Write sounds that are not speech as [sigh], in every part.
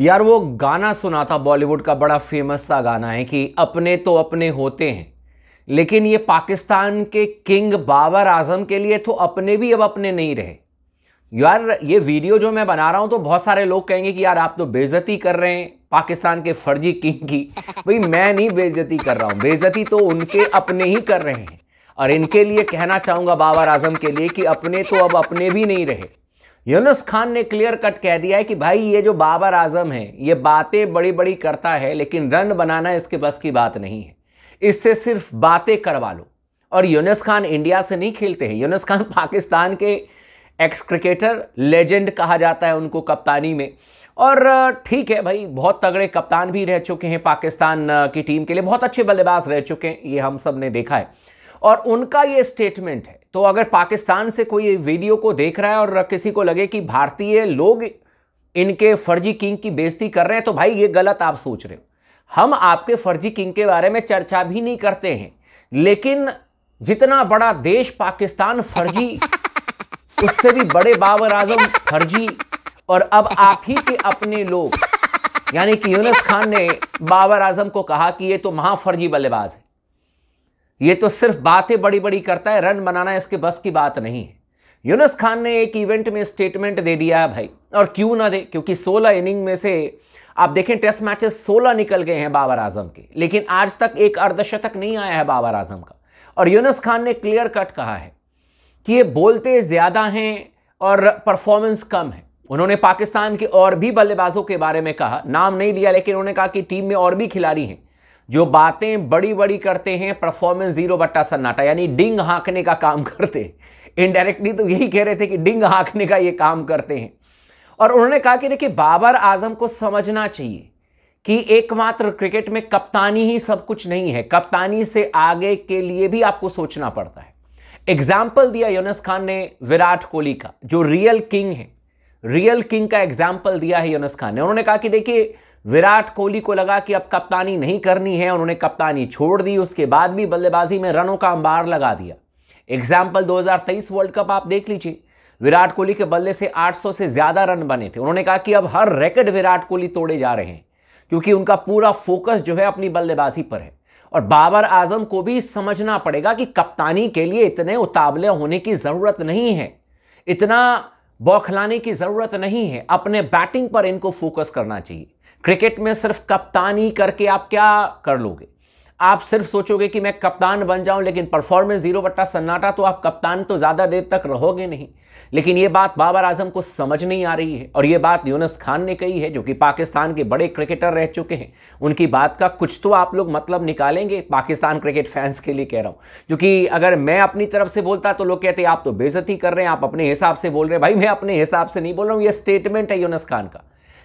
यार वो गाना सुना था बॉलीवुड का बड़ा फेमस सा गाना है कि अपने तो अपने होते हैं लेकिन ये पाकिस्तान के किंग बाबर आजम के लिए तो अपने भी अब अपने नहीं रहे यार ये वीडियो जो मैं बना रहा हूँ तो बहुत सारे लोग कहेंगे कि यार आप तो बेजती कर रहे हैं पाकिस्तान के फर्जी किंग की भाई मैं नहीं बेज़ती कर रहा हूँ बेज़ती तो उनके अपने ही कर रहे हैं और इनके लिए कहना चाहूँगा बाबर आजम के लिए कि अपने तो अब अपने भी नहीं रहे यूनुस खान ने क्लियर कट कह दिया है कि भाई ये जो बाबर आजम है ये बातें बड़ी बड़ी करता है लेकिन रन बनाना इसके बस की बात नहीं है इससे सिर्फ बातें करवा लो और यूनुस खान इंडिया से नहीं खेलते हैं यूनुस खान [laughs] पाकिस्तान के एक्स क्रिकेटर लेजेंड कहा जाता है उनको कप्तानी में और ठीक है भाई बहुत तगड़े कप्तान भी रह चुके हैं पाकिस्तान की टीम के लिए बहुत अच्छे बल्लेबाज रह चुके हैं ये हम सब ने देखा है और उनका ये स्टेटमेंट है तो अगर पाकिस्तान से कोई वीडियो को देख रहा है और किसी को लगे कि भारतीय लोग इनके फर्जी किंग की बेइज्जती कर रहे हैं तो भाई ये गलत आप सोच रहे हो हम आपके फर्जी किंग के बारे में चर्चा भी नहीं करते हैं लेकिन जितना बड़ा देश पाकिस्तान फर्जी [laughs] उससे भी बड़े बाबर आजम फर्जी और अब आप ही के अपने लोग यानी कि यूनस खान ने बाबर आजम को कहा कि ये तो महाफर्जी बल्लेबाज है ये तो सिर्फ बातें बड़ी बड़ी करता है रन बनाना इसके बस की बात नहीं है यूनुस खान ने एक इवेंट में स्टेटमेंट दे दिया है भाई और क्यों ना दे क्योंकि 16 इनिंग में से आप देखें टेस्ट मैचेस 16 निकल गए हैं बाबर आजम के लेकिन आज तक एक अर्धशतक नहीं आया है बाबर आजम का और यूनुस खान ने क्लियर कट कहा है कि ये बोलते ज़्यादा हैं और परफॉर्मेंस कम है उन्होंने पाकिस्तान के और भी बल्लेबाजों के बारे में कहा नाम नहीं लिया लेकिन उन्होंने कहा कि टीम में और भी खिलाड़ी हैं जो बातें बड़ी बड़ी करते हैं परफॉर्मेंस जीरो बट्टा सन्नाटा यानी डिंग हाँकने का काम करते हैं इनडायरेक्टली तो यही कह रहे थे कि डिंग हाँकने का ये काम करते हैं और उन्होंने कहा कि देखिए बाबर आजम को समझना चाहिए कि एकमात्र क्रिकेट में कप्तानी ही सब कुछ नहीं है कप्तानी से आगे के लिए भी आपको सोचना पड़ता है एग्जाम्पल दिया यूनस खान ने विराट कोहली का जो रियल किंग है रियल किंग का एग्जाम्पल दिया है यूनस खान ने उन्होंने कहा कि देखिए विराट कोहली को लगा कि अब कप्तानी नहीं करनी है उन्होंने कप्तानी छोड़ दी उसके बाद भी बल्लेबाजी में रनों का अंबार लगा दिया एग्जाम्पल 2023 वर्ल्ड कप आप देख लीजिए विराट कोहली के बल्ले से 800 से ज़्यादा रन बने थे उन्होंने कहा कि अब हर रैकेट विराट कोहली तोड़े जा रहे हैं क्योंकि उनका पूरा फोकस जो है अपनी बल्लेबाजी पर है और बाबर आजम को भी समझना पड़ेगा कि कप्तानी के लिए इतने उताबले होने की ज़रूरत नहीं है इतना बौखलाने की ज़रूरत नहीं है अपने बैटिंग पर इनको फोकस करना चाहिए क्रिकेट में सिर्फ कप्तानी करके आप क्या कर लोगे आप सिर्फ सोचोगे कि मैं कप्तान बन जाऊं लेकिन परफॉर्मेंस जीरो बट्टा सन्नाटा तो आप कप्तान तो ज़्यादा देर तक रहोगे नहीं लेकिन ये बात बाबर आजम को समझ नहीं आ रही है और ये बात यूनस खान ने कही है जो कि पाकिस्तान के बड़े क्रिकेटर रह चुके हैं उनकी बात का कुछ तो आप लोग मतलब निकालेंगे पाकिस्तान क्रिकेट फैंस के लिए कह रहा हूँ क्योंकि अगर मैं अपनी तरफ से बोलता तो लोग कहते आप तो बेजती कर रहे हैं आप अपने हिसाब से बोल रहे हैं भाई मैं अपने हिसाब से नहीं बोल रहा हूँ ये स्टेटमेंट है यूनस खान का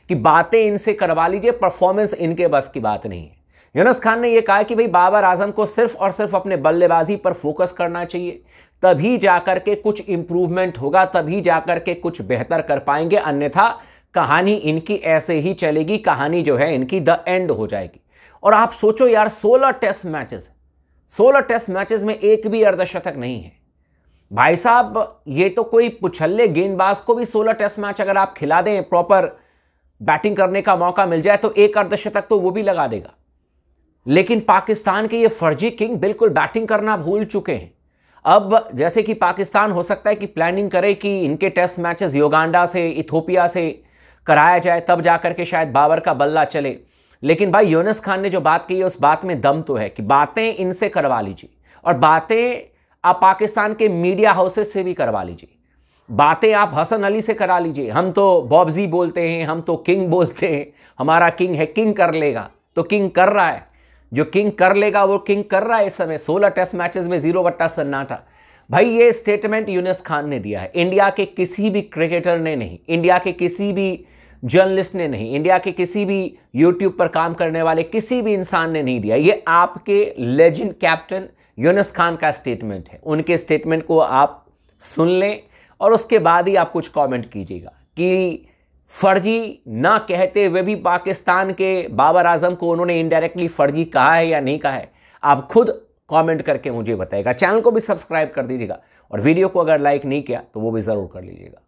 कि बातें इनसे करवा लीजिए परफॉर्मेंस इनके बस की बात नहीं है यूनस खान ने यह कहा कि भाई बाबर आजम को सिर्फ और सिर्फ अपने बल्लेबाजी पर फोकस करना चाहिए तभी जाकर के कुछ इंप्रूवमेंट होगा तभी जाकर के कुछ बेहतर कर पाएंगे अन्यथा कहानी इनकी ऐसे ही चलेगी कहानी जो है इनकी द एंड हो जाएगी और आप सोचो यार 16 टेस्ट मैचेस 16 टेस्ट मैचेस में एक भी अर्धशतक नहीं है भाई साहब ये तो कोई पुछल्ले गेंदबाज को भी 16 टेस्ट मैच अगर आप खिला दें प्रॉपर बैटिंग करने का मौका मिल जाए तो एक अर्धशतक तो वो भी लगा देगा लेकिन पाकिस्तान के ये फर्जी किंग बिल्कुल बैटिंग करना भूल चुके हैं अब जैसे कि पाकिस्तान हो सकता है कि प्लानिंग करे कि इनके टेस्ट मैचेस योगांडा से इथोपिया से कराया जाए तब जाकर के शायद बाबर का बल्ला चले लेकिन भाई यूनस खान ने जो बात की है उस बात में दम तो है कि बातें इनसे करवा लीजिए और बातें आप पाकिस्तान के मीडिया हाउसेस से भी करवा लीजिए बातें आप हसन अली से करा लीजिए हम तो बॉबजी बोलते हैं हम तो किंग बोलते हैं हमारा किंग है किंग कर लेगा तो किंग कर रहा है जो किंग कर लेगा वो किंग कर रहा है इस समय सोलह टेस्ट मैचेस में जीरो बट्टा सन्नाटा भाई ये स्टेटमेंट यूनिस खान ने दिया है इंडिया के किसी भी क्रिकेटर ने नहीं इंडिया के किसी भी जर्नलिस्ट ने नहीं इंडिया के किसी भी यूट्यूब पर काम करने वाले किसी भी इंसान ने नहीं दिया ये आपके लेजेंड कैप्टन यूनिस खान का स्टेटमेंट है उनके स्टेटमेंट को आप सुन लें और उसके बाद ही आप कुछ कमेंट कीजिएगा कि फर्जी ना कहते हुए भी पाकिस्तान के बाबर आजम को उन्होंने इनडायरेक्टली फर्जी कहा है या नहीं कहा है आप खुद कमेंट करके मुझे बताएगा चैनल को भी सब्सक्राइब कर दीजिएगा और वीडियो को अगर लाइक नहीं किया तो वो भी ज़रूर कर लीजिएगा